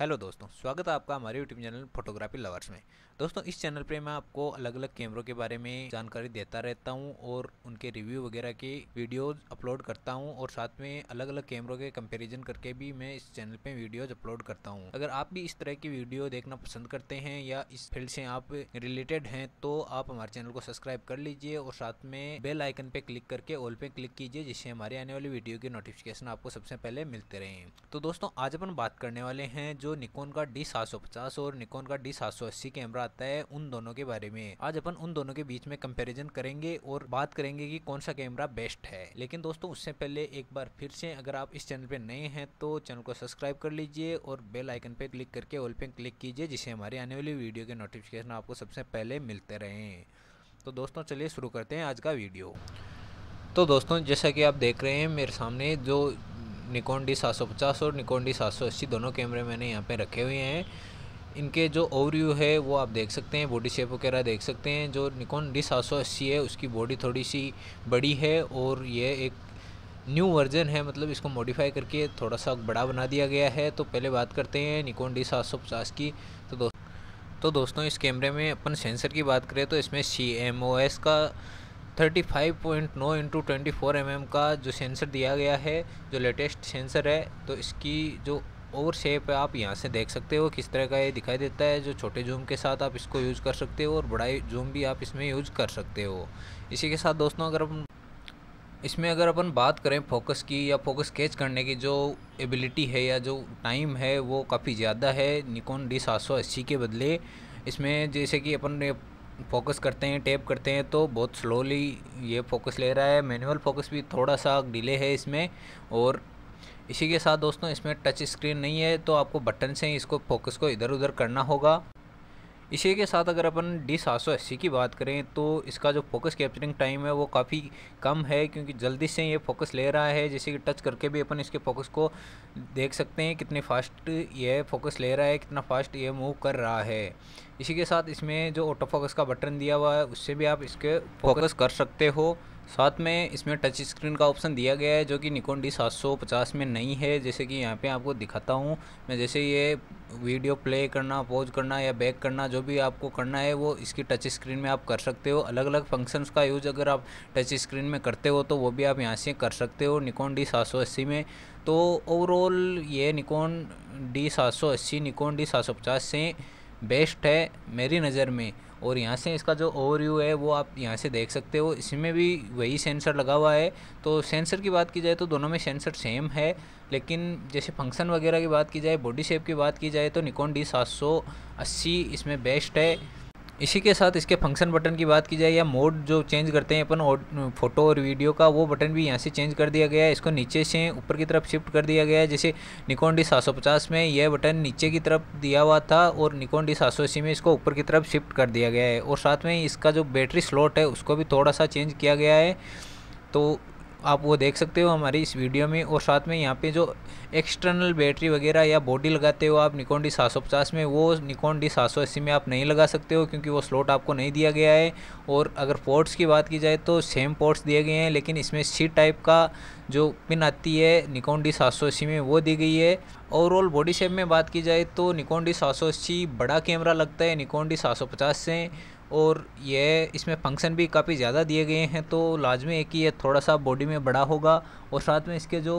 hello दोस्तों स्वागत है आपका हमारे यूट्यूब चैनल फोटोग्राफी लवर्स में दोस्तों इस चैनल पे मैं आपको अलग अलग कैमरों के बारे में जानकारी देता रहता हूँ और उनके रिव्यू वगैरह की वीडियोस अपलोड करता हूँ और साथ में अलग अलग कैमरों के कंपैरिजन करके भी मैं इस चैनल पे वीडियोज अपलोड करता हूँ अगर आप भी इस तरह की वीडियो देखना पसंद करते हैं या इस फील्ड से आप रिलेटेड हैं तो आप हमारे चैनल को सब्सक्राइब कर लीजिए और साथ में बेल आइकन पे क्लिक करके ऑल पे क्लिक कीजिए जिससे हमारे आने वाली वीडियो की नोटिफिकेशन आपको सबसे पहले मिलते रहे तो दोस्तों आज अपन बात करने वाले हैं जो जो निकोन का डी सात सौ पचास और निकोन का डी सात सौ अस्सी कैमरा आता है उन दोनों के बारे में आज अपन उन दोनों के बीच में कंपेरिजन करेंगे और बात करेंगे की कौन सा कैमरा बेस्ट है लेकिन दोस्तों उससे पहले एक बार फिर से अगर आप इस चैनल पे नए हैं तो चैनल को सब्सक्राइब कर लीजिए और बेल आइकन पे क्लिक करके ऑल पे क्लिक कीजिए जिससे हमारे आने वाली वीडियो के नोटिफिकेशन आपको सबसे पहले मिलते रहें तो दोस्तों चलिए शुरू करते हैं आज का वीडियो तो दोस्तों जैसा कि आप देख रहे हैं मेरे सामने जो निकोन डी सात और निकोन डी सात दोनों कैमरे मैंने यहाँ पर रखे हुए हैं इनके जो ओवरव्यू है वो आप देख सकते हैं बॉडी शेप वगैरह देख सकते हैं जो निकोन डी सात है उसकी बॉडी थोड़ी सी बड़ी है और ये एक न्यू वर्जन है मतलब इसको मॉडिफाई करके थोड़ा सा बड़ा बना दिया गया है तो पहले बात करते हैं निकोन डी सात सौ पचास की तो दोस्तों तो दोस्तों इस कैमरे में अपन सेंसर की बात करें तो इसमें सी एम ओ एस का thirty five point no into twenty four M M का जो सेंसर दिया गया है जो लेटेस्ट सेंसर है तो इसकी जो ओवर शेप है आप यहाँ से देख सकते हो किस तरह का ये दिखाई देता है जो छोटे जूम के साथ आप इसको यूज़ कर सकते हो और बड़ा जूम भी आप इसमें यूज़ कर सकते हो इसी के साथ दोस्तों अगर अपन इसमें अगर अपन बात करें फोकस की या फोकस कैच करने की जो एबिलिटी है या जो टाइम है वो काफ़ी ज़्यादा है निकोन डी सात सौ अस्सी के बदले इसमें जैसे कि अपन ने फोकस करते हैं टेप करते हैं तो बहुत स्लोली ये फोकस ले रहा है मैनुअल फोकस भी थोड़ा सा डिले है इसमें और इसी के साथ दोस्तों इसमें टच स्क्रीन नहीं है तो आपको बटन से ही इसको फोकस को इधर उधर करना होगा इसी के साथ अगर अपन डी सात सौ की बात करें तो इसका जो फोकस कैप्चरिंग टाइम है वो काफ़ी कम है क्योंकि जल्दी से ये फोकस ले रहा है जैसे कि टच करके भी अपन इसके फोकस को देख सकते हैं कितने फास्ट ये फोकस ले रहा है कितना फास्ट ये मूव कर रहा है इसी के साथ इसमें जो ऑटो फोकस का बटन दिया हुआ है उससे भी आप इसके फोकस कर सकते हो साथ में इसमें टच स्क्रीन का ऑप्शन दिया गया है जो कि निकोन डी 750 में नहीं है जैसे कि यहाँ पे आपको दिखाता हूँ मैं जैसे ये वीडियो प्ले करना पॉज करना या बैक करना जो भी आपको करना है वो इसकी टच स्क्रीन में आप कर सकते हो अलग अलग फंक्शंस का यूज़ अगर आप टच स्क्रीन में करते हो तो वो भी आप यहाँ से कर सकते हो निकोन डी सात में तो ओवरऑल ये निकोन डी सात निकोन डी सात से बेस्ट है मेरी नज़र में और यहाँ से इसका जो ओवर है वो आप यहाँ से देख सकते हो इसमें भी वही सेंसर लगा हुआ है तो सेंसर की बात की जाए तो दोनों में सेंसर सेम है लेकिन जैसे फंक्शन वगैरह की बात की जाए बॉडी शेप की बात की जाए तो निकॉन डी सात इसमें बेस्ट है इसी के साथ इसके फंक्शन बटन की बात की जाए या मोड जो चेंज करते हैं अपन फोटो और वीडियो का वो बटन भी यहाँ से चेंज कर दिया गया है इसको नीचे से ऊपर की तरफ शिफ्ट कर दिया गया है जैसे निकोन डी में यह बटन नीचे की तरफ दिया हुआ था और निकोन डी में इसको ऊपर की तरफ शिफ्ट कर दिया गया है और साथ में इसका जो बैटरी स्लॉट है उसको भी थोड़ा सा चेंज किया गया है तो आप वो देख सकते हो हमारी इस वीडियो में और साथ में यहाँ पे जो एक्सटर्नल बैटरी वगैरह या बॉडी लगाते हो आप निकोन डी सात सौ पचास में वो निकोन डी सात सौ अस्सी में आप नहीं लगा सकते हो क्योंकि वो स्लॉट आपको नहीं दिया गया है और अगर पोर्ट्स की बात की जाए तो सेम पोर्ट्स दिए गए हैं लेकिन इसमें सी टाइप का जो पिन आती है निकोन डी सात सौ अस्सी में वो दी गई है ओवरऑल बॉडी शेप में बात की जाए तो निकोन डी सात सौ अस्सी बड़ा कैमरा लगता है निकोन डी सात सौ पचास से और ये इसमें फंक्शन भी काफ़ी ज़्यादा दिए गए हैं तो लाजमी है कि ये थोड़ा सा बॉडी में बड़ा होगा और साथ में इसके जो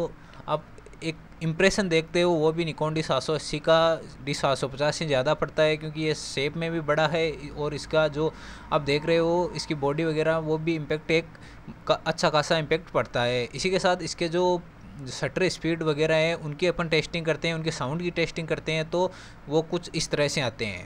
आप एक इम्प्रेशन देखते हो वो भी निकॉन डी सात सौ अस्सी का डी सात सौ पचास से ज़्यादा पड़ता है क्योंकि ये शेप में भी बड़ा है और इसका जो आप देख रहे हो इसकी बॉडी वगैरह वो भी इम्पेक्ट एक का अच्छा खासा इम्पेक्ट पड़ता है इसी के साथ इसके जो शटर स्पीड वगैरह है उनकी अपन टेस्टिंग करते हैं उनके साउंड की टेस्टिंग करते हैं तो वो कुछ इस तरह से आते हैं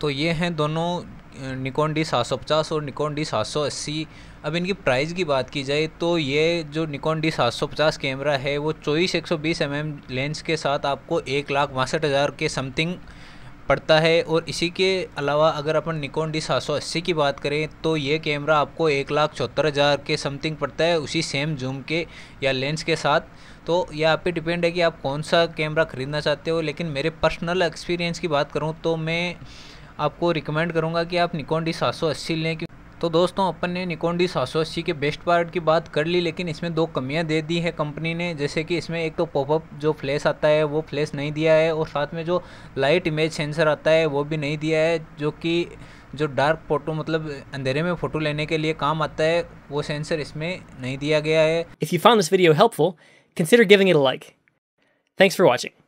तो ये हैं दोनों निकोन डी सात सौ पचास और निकोन डी सात सौ अस्सी अब इनकी प्राइस की बात की जाए तो ये जो निकोन डी सात सौ पचास कैमरा है वो चौबीस एक सौ बीस एम एम लेंस के साथ आपको एक लाख बासठ हज़ार के समथिंग पड़ता है और इसी के अलावा अगर अपन निकोन डी सात सौ अस्सी की बात करें तो ये कैमरा आपको एक लाख चौहत्तर हज़ार के समथिंग पड़ता है उसी सेम जूम के या लेंस के साथ तो यह आप पे डिपेंड है कि आप कौन सा कैमरा ख़रीदना चाहते हो लेकिन मेरे पर्सनल एक्सपीरियंस की बात करूँ तो मैं आपको रिकमेंड करूँगा कि आप निकोन डी सात सौ अस्सी लें तो दोस्तों अपन ने निकोन डी सात सौ अस्सी के बेस्ट पार्ट की बात कर ली लेकिन इसमें दो कमियां दे दी है कंपनी ने जैसे कि इसमें एक तो पॉपअप जो फ्लैश आता है वो फ्लैश नहीं दिया है और साथ में जो लाइट इमेज सेंसर आता है वो भी नहीं दिया है जो कि जो डार्क फोटो मतलब अंधेरे में फोटो लेने के लिए काम आता है वो सेंसर इसमें नहीं दिया गया है if you found this video helpful consider giving it a like thanks for watching